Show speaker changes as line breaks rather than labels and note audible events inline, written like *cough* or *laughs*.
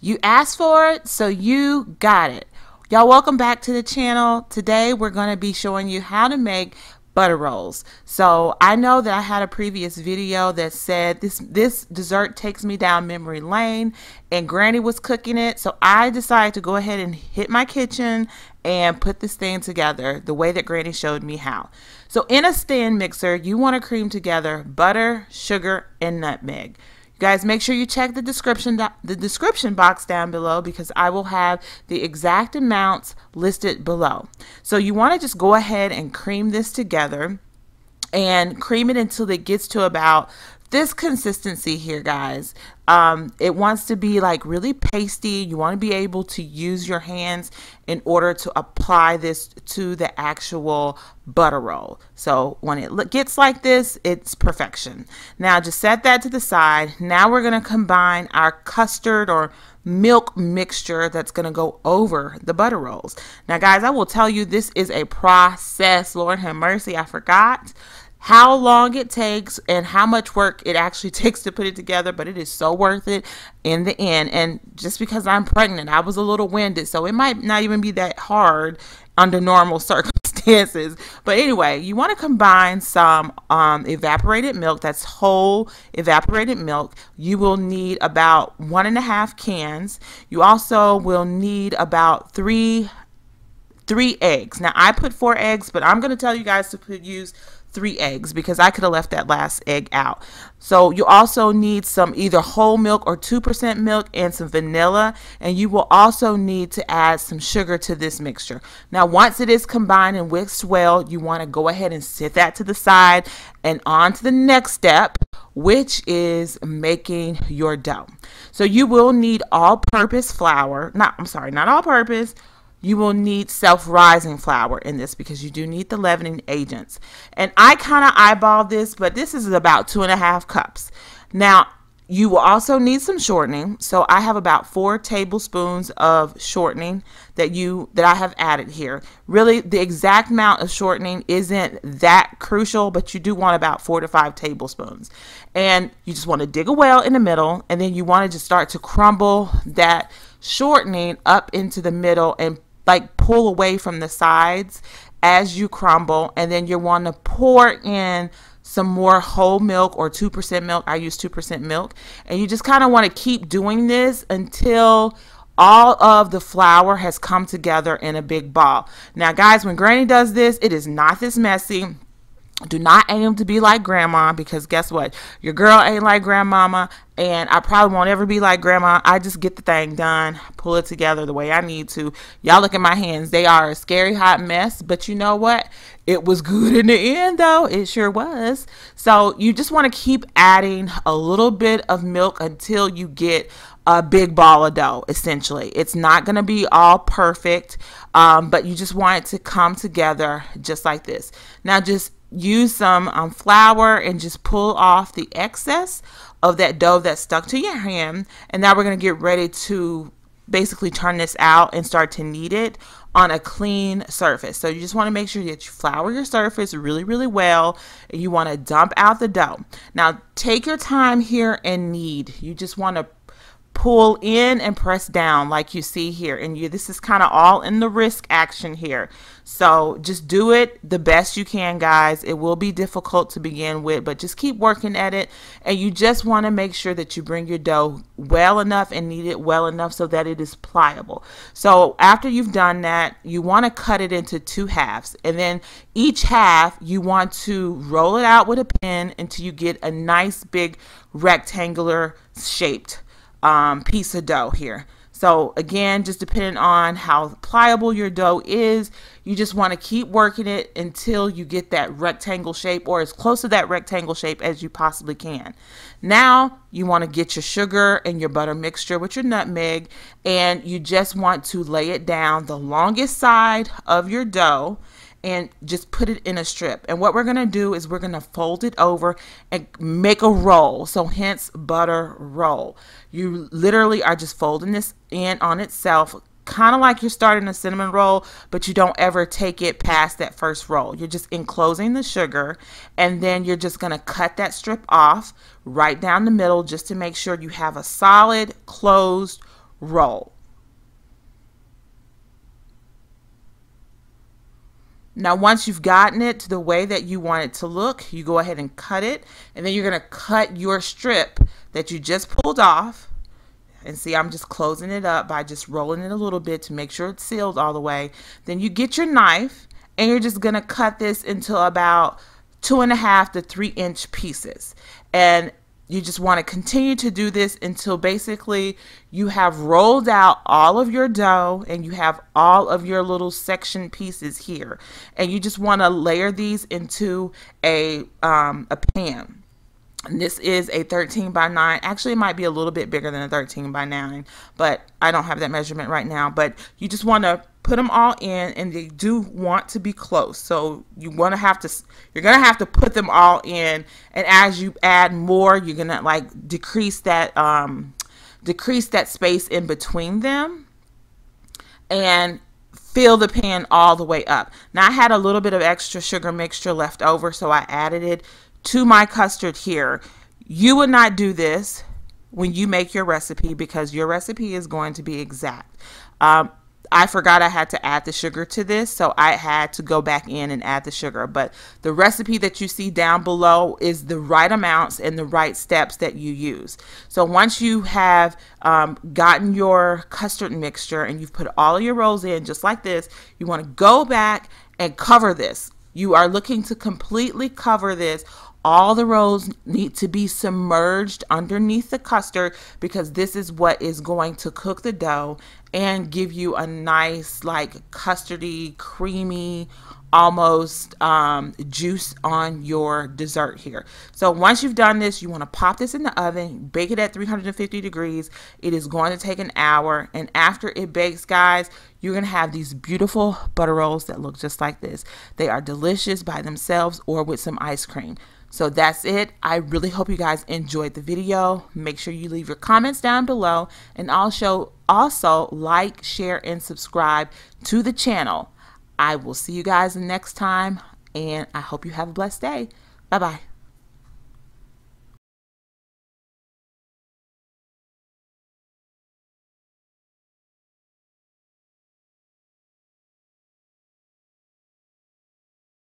You asked for it, so you got it. Y'all, welcome back to the channel. Today, we're going to be showing you how to make butter rolls. So I know that I had a previous video that said this this dessert takes me down memory lane and granny was cooking it. So I decided to go ahead and hit my kitchen and put this thing together the way that granny showed me how. So in a stand mixer, you want to cream together butter, sugar, and nutmeg guys, make sure you check the description the description box down below because I will have the exact amounts listed below. So you want to just go ahead and cream this together and cream it until it gets to about this consistency here, guys, um, it wants to be like really pasty. You want to be able to use your hands in order to apply this to the actual butter roll. So when it gets like this, it's perfection. Now just set that to the side. Now we're going to combine our custard or milk mixture that's going to go over the butter rolls. Now guys, I will tell you this is a process. Lord have mercy, I forgot how long it takes and how much work it actually *laughs* takes to put it together, but it is so worth it in the end. And just because I'm pregnant, I was a little winded, so it might not even be that hard under normal *laughs* circumstances. But anyway, you want to combine some um, evaporated milk, that's whole evaporated milk. You will need about one and a half cans. You also will need about three three eggs. Now I put four eggs, but I'm going to tell you guys to put, use three eggs because I could have left that last egg out. So you also need some either whole milk or 2% milk and some vanilla and you will also need to add some sugar to this mixture. Now once it is combined and whisked well, you want to go ahead and set that to the side and on to the next step which is making your dough. So you will need all purpose flour, not I'm sorry, not all purpose, you will need self-rising flour in this because you do need the leavening agents. And I kind of eyeballed this, but this is about two and a half cups. Now, you will also need some shortening. So I have about four tablespoons of shortening that you that I have added here. Really, the exact amount of shortening isn't that crucial, but you do want about four to five tablespoons. And you just want to dig a well in the middle, and then you want to just start to crumble that shortening up into the middle and like pull away from the sides as you crumble and then you want to pour in some more whole milk or 2% milk. I use 2% milk. And you just kind of want to keep doing this until all of the flour has come together in a big ball. Now, guys, when Granny does this, it is not this messy do not aim to be like grandma because guess what? Your girl ain't like grandmama, and I probably won't ever be like grandma. I just get the thing done, pull it together the way I need to. Y'all look at my hands. They are a scary hot mess, but you know what? It was *laughs* good in the end, though. It sure was. So you just want to keep adding a little bit of milk until you get a big ball of dough, essentially. It's not going to be all perfect, um, but you just want it to come together just like this. Now, just use some um, flour and just pull off the excess of that dough that's stuck to your hand. And now we're going to get ready to basically turn this out and start to knead it on a clean surface. So you just want to make sure that you flour your surface really, really well. And you want to dump out the dough. Now take your time here and knead. You just want to pull in and press down like you see here and you this is kind of all in the risk action here so just do it the best you can guys it will be difficult to begin with but just keep working at it and you just want to make sure that you bring your dough well enough and knead it well enough so that it is pliable so after you've done that you want to cut it into two halves and then each half you want to roll it out with a pin until you get a nice big rectangular shaped um, piece of dough here. So again, just depending on how pliable your dough is, you just want to keep working it until you get that rectangle shape or as close to that rectangle shape as you possibly can. Now you want to get your sugar and your butter mixture with your nutmeg and you just want to lay it down the longest side of your dough and just put it in a strip. And what we're going to do is we're going to fold it over and make a roll. So hence butter roll. You literally are just folding this in on itself, kind of like you're starting a cinnamon roll, but you don't ever take it past that first roll. You're just enclosing the sugar and then you're just going to cut that strip off right down the middle just to make sure you have a solid closed roll. Now, once you've gotten it to the way that you want it to look, you go ahead and cut it. And then you're going to cut your strip that you just pulled off. And see, I'm just closing it up by just rolling it a little bit to make sure it's sealed all the way. Then you get your knife and you're just going to cut this into about two and a half to three inch pieces. And you just want to continue to do this until basically you have rolled out all of your dough and you have all of your little section pieces here and you just want to layer these into a um, a pan and this is a 13 by 9 actually it might be a little bit bigger than a 13 by 9 but i don't have that measurement right now but you just want to put them all in and they do want to be close so you want to have to you're going to have to put them all in and as you add more you're going to like decrease that um decrease that space in between them and fill the pan all the way up now i had a little bit of extra sugar mixture left over so i added it to my custard here you would not do this when you make your recipe because your recipe is going to be exact um, I forgot I had to add the sugar to this, so I had to go back in and add the sugar. But the recipe that you see down below is the right amounts and the right steps that you use. So once you have um, gotten your custard mixture and you've put all of your rolls in just like this, you want to go back and cover this. You are looking to completely cover this all the rolls need to be submerged underneath the custard because this is what is going to cook the dough and give you a nice like custardy, creamy, almost um, juice on your dessert here. So once you've done this, you want to pop this in the oven, bake it at 350 degrees. It is going to take an hour. And after it bakes, guys, you're going to have these beautiful butter rolls that look just like this. They are delicious by themselves or with some ice cream. So that's it. I really hope you guys enjoyed the video. Make sure you leave your comments down below and also also like, share and subscribe to the channel. I will see you guys next time, and I hope you have a blessed day. Bye bye.